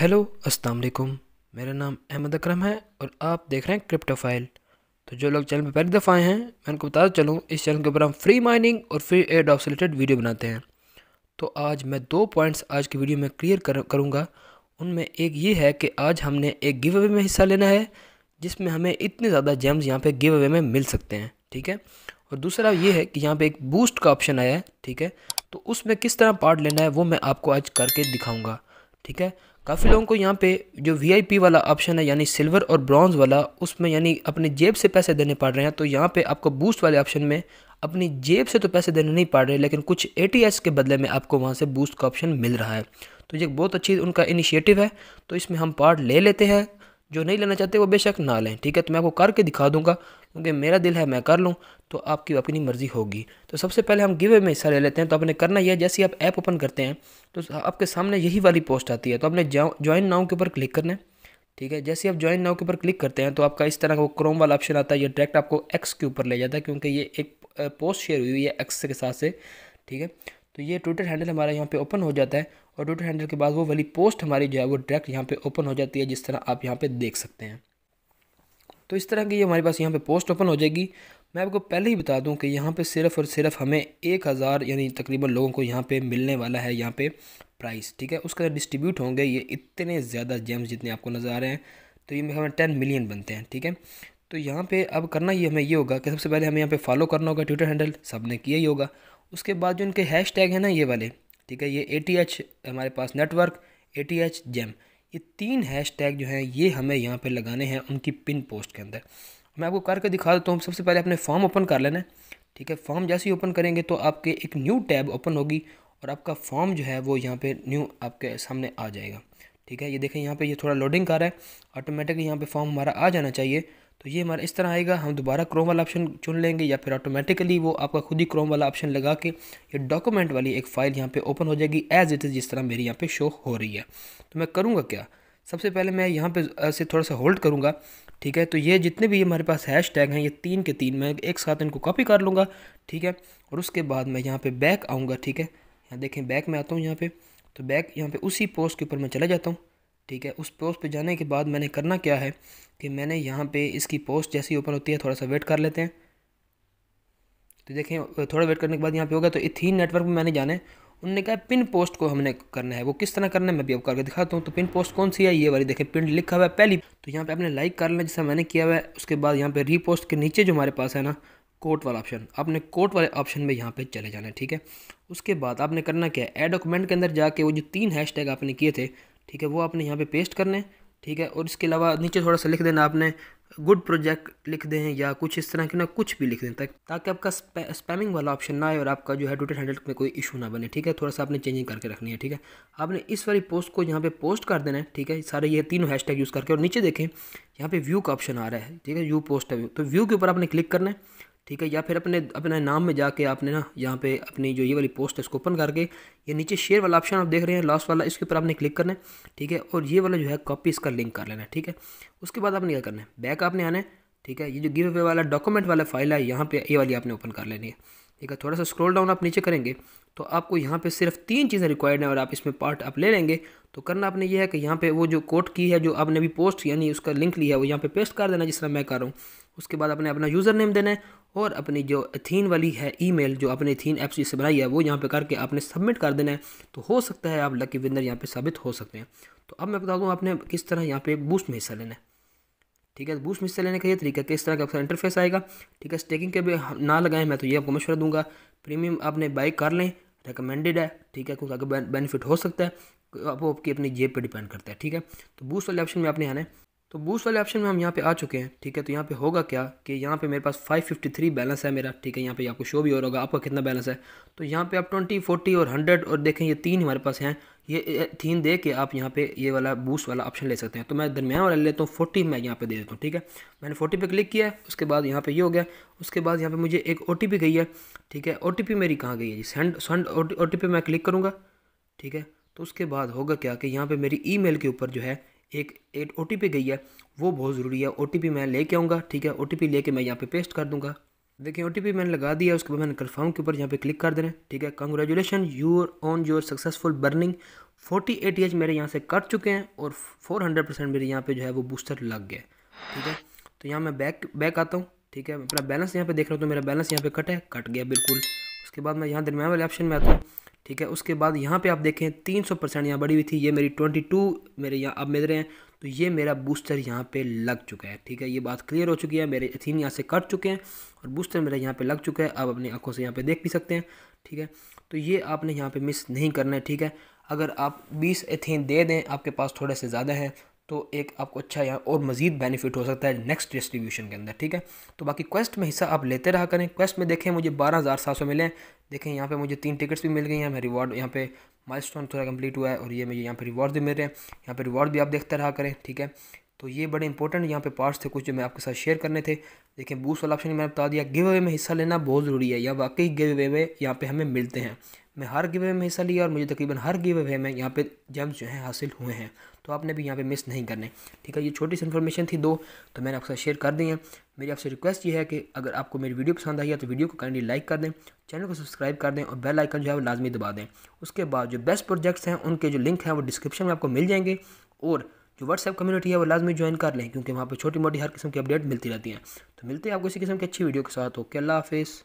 hello अस्सलाम वालेकुम मेरा नाम अहमद अकरम है और आप देख रहे हैं क्रिप्टो फाइल तो जो लोग चैनल पर पहली दफ़ा आए हैं मैं उनको बता चलूँ इस चैनल के ऊपर हम फ्री माइनिंग और फ्री एयर ड्रॉप से रिलेटेड वीडियो बनाते हैं तो आज मैं दो पॉइंट्स आज की वीडियो में क्लियर कर करूँगा उनमें एक ये है कि आज हमने एक गिव अवे में हिस्सा लेना है जिसमें हमें इतने ज़्यादा जेम्स यहाँ पर गिव अवे में मिल सकते हैं ठीक है और दूसरा ये है कि यहाँ पर एक बूस्ट का ऑप्शन आया है ठीक है तो उसमें किस तरह पार्ट लेना है वो मैं आपको आज करके दिखाऊँगा ठीक है काफ़ी लोगों को यहाँ पे जो वीआईपी वाला ऑप्शन है यानी सिल्वर और ब्रॉन्ज वाला उसमें यानी अपने जेब से पैसे देने पड़ रहे हैं तो यहाँ पे आपको बूस्ट वाले ऑप्शन में अपनी जेब से तो पैसे देने नहीं पड़ रहे लेकिन कुछ ए के बदले में आपको वहाँ से बूस्ट का ऑप्शन मिल रहा है तो ये बहुत अच्छी उनका इनिशिएटिव है तो इसमें हम पार्ट ले लेते हैं जो नहीं लेना चाहते वो बेशक ना लें ठीक है तो मैं आपको करके दिखा दूंगा क्योंकि मेरा दिल है मैं कर लूँ तो आपकी अपनी मर्ज़ी होगी तो सबसे पहले हम गिवे में हिस्सा ले लेते हैं तो आपने करना यह जैसे आप ऐप ओपन करते हैं तो आपके सामने यही वाली पोस्ट आती है तो आपने ज्वाइन नाव के ऊपर क्लिक करना है ठीक है जैसे आप ज्वाइन नाव के ऊपर क्लिक करते हैं तो आपका इस तरह का क्रोम वाला ऑप्शन आता है ये डायरेक्ट आपको एक्स के ऊपर ले जाता है क्योंकि ये एक पोस्ट शेयर हुई हुई है एक्स के साथ से ठीक है तो ये ट्विटर हैंडल हमारा यहाँ पे ओपन हो जाता है और ट्विटर हैंडल के बाद वो वाली पोस्ट हमारी जो है वो डायरेक्ट यहाँ पे ओपन हो जाती है जिस तरह आप यहाँ पे देख सकते हैं तो इस तरह की ये हमारे पास यहाँ पे पोस्ट ओपन हो जाएगी मैं आपको पहले ही बता दूँ कि यहाँ पर सिर्फ़ और सिर्फ हमें एक हज़ार यानी तकरीबन लोगों को यहाँ पे मिलने वाला है यहाँ पे प्राइस ठीक है उसके अंदर डिस्ट्रीब्यूट होंगे ये इतने ज़्यादा जेम्स जितने आपको नज़र आ रहे हैं तो ये हमें टेन मिलियन बनते हैं ठीक है तो यहाँ पे अब करना ही हमें ये होगा कि सबसे पहले हमें यहाँ पे फॉलो करना होगा ट्विटर हैंडल सब ने किया ही होगा उसके बाद जो इनके हैश टैग है ना ये वाले ठीक है ये ए टी एच हमारे पास network A T H gem ये तीन हैश टैग जो हैं ये हमें यहाँ पर लगाने हैं उनकी पिन पोस्ट के अंदर मैं आपको करके दिखा देता हूँ सबसे पहले अपने फॉर्म ओपन कर लेना है ठीक है फॉर्म जैसे ही ओपन करेंगे तो आपके एक न्यू टैब ओपन होगी और आपका फॉर्म जो है वो यहाँ पे न्यू आपके सामने आ जाएगा ठीक है ये देखें यहाँ पे ये थोड़ा लोडिंग कर रहा है ऑटोमेटिकली यहाँ पे फॉर्म हमारा आ जाना चाहिए तो ये हमारा इस तरह आएगा हम दोबारा क्रोम वाला ऑप्शन चुन लेंगे या फिर ऑटोमेटिकली वो आपका खुद ही क्रोम वाला ऑप्शन लगा के ये डॉक्यूमेंट वाली एक फ़ाइल यहाँ पे ओपन हो जाएगी एज इट इज़ जिस तरह मेरी यहाँ पे शो हो रही है तो मैं करूँगा क्या सबसे पहले मैं यहाँ पे ऐसे थोड़ा सा होल्ड करूँगा ठीक है तो ये जितने भी हमारे पास हैश टैग हैं ये तीन के तीन मैं एक साथ इनको कॉपी कर लूँगा ठीक है और उसके बाद मैं यहाँ पर बैक आऊँगा ठीक है यहाँ देखें बैक में आता हूँ यहाँ पर तो बैक यहाँ पर उसी पोस्ट के ऊपर मैं चला जाता हूँ ठीक है उस पोस्ट पे जाने के बाद मैंने करना क्या है कि मैंने यहाँ पे इसकी पोस्ट जैसी ओपन होती है थोड़ा सा वेट कर लेते हैं तो देखें थोड़ा वेट करने के बाद यहाँ पे होगा तो इथीन नेटवर्क में मैंने जाना है उनने कहा पिन पोस्ट को हमने करना है वो किस तरह करना है मैं भी अब करके दिखाता हूँ तो पिन पोस्ट कौन सी है ये वाली देखें पिन लिखा हुआ है पहली तो यहाँ पे आपने लाइक कर लेना जैसा मैंने किया हुआ है उसके बाद यहाँ पे रीपोस्ट के नीचे जो हमारे पास है ना कोट वाला ऑप्शन आपने कोट वाले ऑप्शन में यहाँ पे चले जाना है ठीक है उसके बाद आपने करना क्या है एड डॉक्यूमेंट के अंदर जाके वो जो तीन हैशटैग आपने किए थे ठीक है वो आपने यहाँ पे पेस्ट करने ठीक है और इसके अलावा नीचे थोड़ा सा लिख देना आपने गुड प्रोजेक्ट लिख दें या कुछ इस तरह के ना कुछ भी लिख दें ताकि आपका स्पै, स्पैमिंग वाला ऑप्शन ना आए और आपका जो है ट्विटर हैंडल में कोई इशू ना बने ठीक है थोड़ा सा आपने चेंजिंग करके रखनी है ठीक है आपने इस वाली पोस्ट को यहाँ पे पोस्ट कर देना है ठीक है सारे ये तीनों हैश यूज़ करके और नीचे देखें यहाँ पे व्यू का ऑप्शन आ रहा है ठीक है व्यू पोस्ट है व्यू तो व्यू के ऊपर आपने क्लिक करना है ठीक है या फिर अपने अपने नाम में जाके आपने ना यहाँ पे अपनी जो ये वाली पोस्ट है इसको ओपन करके ये नीचे शेयर वाला ऑप्शन आप देख रहे हैं लास्ट वाला इसके ऊपर आपने क्लिक करना है ठीक है और ये वाला जो है कॉपी इसका लिंक कर लेना है ठीक है उसके बाद आपने क्या करना है बैक आपने आना है ठीक है ये जो गिव अवे वाला डॉक्यूमेंट वाला फाइल है यहाँ पर ये वाली आपने ओपन कर लेनी है ठीक है थोड़ा सा स्क्रोल डाउन आप नीचे करेंगे तो आपको यहाँ पे सिर्फ तीन चीज़ें रिक्वायर्ड हैं और आप इसमें पार्ट आप ले लेंगे तो करना आपने ये है कि यहाँ पे वो जो कोट की है जो आपने अभी पोस्ट यानी उसका लिंक लिया है वो यहाँ पे पेस्ट कर देना जिस तरह मैं कर रहा हूँ उसके बाद आपने अपना यूज़र नेम देना है और अपनी जो एथीन वाली है ईमेल जो आपने थीन ऐप से बनाई है वो यहाँ पे करके आपने सबमिट कर देना है तो हो सकता है आप लकी विनर यहाँ पे साबित हो सकते हैं तो अब मैं बता दूँ आपने किस तरह यहाँ पे बूस्ट में हिस्सा लेना है ठीक है बूस्ट में हिस्सा लेने का ये तरीका किस तरह का आपका इंटरफेस आएगा ठीक है स्टेकिंग के भी ना लगाएं मैं तो ये आपको मशवरा दूंगा प्रीमियम आपने बाई कर लें रिकमेंडेड है ठीक है क्योंकि आगे बेनिफिट हो सकता है आपकी अपनी जेब पर डिपेंड करता है ठीक है तो बूस्ट वाले ऑप्शन में आपने आना है तो बूस्ट वाले ऑप्शन में हम यहाँ पे आ चुके हैं ठीक है तो यहाँ पे होगा क्या कि यहाँ पे मेरे पास 553 बैलेंस है मेरा ठीक है यहाँ पे आपको शो भी हो रहा होगा आपका कितना बैलेंस है तो यहाँ पे आप 20 40 और 100 और देखें ये तीन हमारे पास हैं ये थीन दे के आप यहाँ पे ये वाला बूस्ट वाला ऑप्शन ले सकते हैं तो मैं दरमियान वाला लेता हूँ फोर्टी मैं यहाँ पे दे देता हूँ ठीक है मैंने फोर्टी पे क्लिक किया है उसके बाद यहाँ पे ये हो गया उसके बाद यहाँ पे मुझे एक ओ गई है ठीक है ओ मेरी कहाँ गई है जी सेंड सेंड ओ मैं क्लिक करूँगा ठीक है तो उसके बाद होगा क्या कि यहाँ पर मेरी ई के ऊपर जो है एक एट ओ गई है वो बहुत ज़रूरी है ओ मैं लेके आऊँगा ठीक है ओ लेके मैं यहाँ पे पेस्ट कर दूँगा देखिए ओ मैंने लगा दिया उसके बाद मैंने कन्फर्म के ऊपर यहाँ पे क्लिक कर देना ठीक है congratulation your on your successful burning forty eight मेरे यहाँ से कट चुके हैं और फोर हंड्रेड परसेंट मेरे यहाँ पे जो है वो बूस्टर लग गया ठीक है तो यहाँ मैं बैक बैक आता हूँ ठीक है अपना बैलेंस यहाँ पे देख रहा हूँ तो मेरा बैलेंस यहाँ पे कट है कट गया बिल्कुल उसके बाद मैं यहाँ दरम्यान वाले ऑप्शन में आता हूँ ठीक है उसके बाद यहाँ पे आप देखें तीन सौ परसेंट यहाँ बढ़ी हुई थी ये मेरी ट्वेंटी टू मेरे यहाँ अब रहे हैं तो ये मेरा बूस्टर यहाँ पे लग चुका है ठीक है ये बात क्लियर हो चुकी है मेरे अथीन यहाँ से कट चुके हैं और बूस्टर मेरा यहाँ पे लग चुका है आप अपनी आंखों से यहाँ पे देख भी सकते हैं ठीक है तो ये आपने यहाँ पे मिस नहीं करना है ठीक है अगर आप बीस एथीन दे दें आपके पास थोड़े से ज़्यादा है तो एक आपको अच्छा यहाँ और मज़ीद बेनिफिट हो सकता है नेक्स्ट डिस्ट्रीब्यूशन के अंदर ठीक है तो बाकी क्वेस्ट में हिस्सा आप लेते रहा करें क्वेस्ट में देखें मुझे बारह हज़ार सात सौ मिले देखें यहाँ पे मुझे तीन टिकट्स भी मिल गई हैं मैं रिवॉर्ड यहाँ पे माइलस्टोन थोड़ा कंप्लीट हुआ है और ये मुझे यहाँ पर रिवॉर्ड भी मिल रहे हैं यहाँ पर रिवॉर्ड भी आप देखते रहा करें ठीक है तो ये बड़े इंपॉर्टेंट यहाँ पे पार्ट्स थे कुछ जो मैं आपके साथ शेयर करने थे देखें बूस्ट वाला ऑप्शन मैंने बता दिया गिव अवे में हिस्सा लेना बहुत ज़रूरी है या वाकई गिव अवे में यहाँ पे हमें मिलते हैं मैं हर गिव में हिस्सा लिया और मुझे तकरीबन हर गिव वे में यहाँ पे जम्स जो हैं हासिल हुए हैं तो आपने भी यहाँ पे मिस नहीं करने ठीक है ये छोटी सी इन्फॉर्मेशन थी दो तो मैंने आपसे शेयर कर दी है मेरी आपसे रिक्वेस्ट ये है कि अगर आपको मेरी वीडियो पसंद आई है तो वीडियो को काइंडली लाइक कर दें चैनल को सब्सक्राइब कर दें और बेल आइकन जो है वो लाजमी दबा दें उसके बाद जो बेस्ट प्रोजेक्ट्स हैं उनके जो लिंक हैं वो डिस्क्रिप्शन में आपको मिल जाएंगे और जो व्हाट्सएप कम्युनिटी है वो लाजमी ज्वाइन कर लें क्योंकि वहाँ पर छोटी मोटी हर किस्म की अपडेट मिलती रहती हैं तो मिलते हैं आपको इसी किस्म की अच्छी वीडियो के साथ ओके अल्लाह हाफिज़